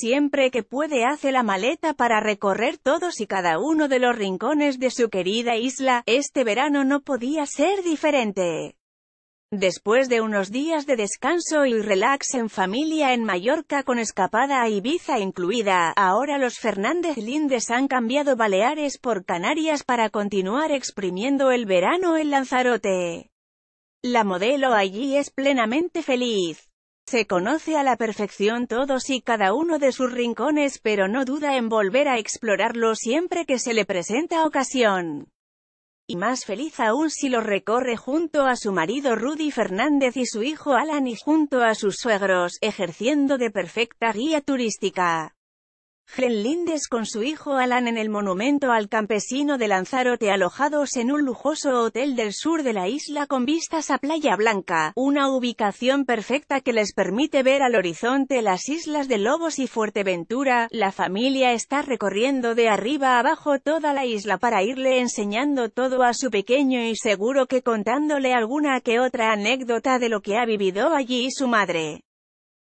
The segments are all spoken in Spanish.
siempre que puede hace la maleta para recorrer todos y cada uno de los rincones de su querida isla, este verano no podía ser diferente. Después de unos días de descanso y relax en familia en Mallorca con escapada a Ibiza incluida, ahora los Fernández Lindes han cambiado Baleares por Canarias para continuar exprimiendo el verano en Lanzarote. La modelo allí es plenamente feliz. Se conoce a la perfección todos y cada uno de sus rincones pero no duda en volver a explorarlo siempre que se le presenta ocasión. Y más feliz aún si lo recorre junto a su marido Rudy Fernández y su hijo Alan y junto a sus suegros, ejerciendo de perfecta guía turística. Lindes con su hijo Alan en el monumento al campesino de Lanzarote alojados en un lujoso hotel del sur de la isla con vistas a Playa Blanca, una ubicación perfecta que les permite ver al horizonte las islas de Lobos y Fuerteventura, la familia está recorriendo de arriba abajo toda la isla para irle enseñando todo a su pequeño y seguro que contándole alguna que otra anécdota de lo que ha vivido allí su madre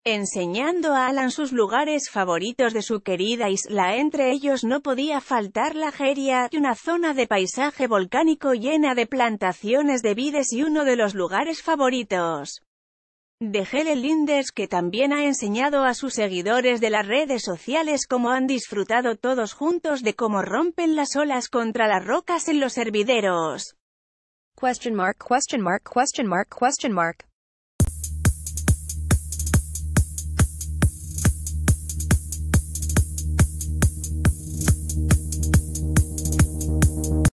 enseñando a Alan sus lugares favoritos de su querida isla. Entre ellos no podía faltar la Geria, una zona de paisaje volcánico llena de plantaciones de vides y uno de los lugares favoritos de Helen Linders que también ha enseñado a sus seguidores de las redes sociales cómo han disfrutado todos juntos de cómo rompen las olas contra las rocas en los hervideros.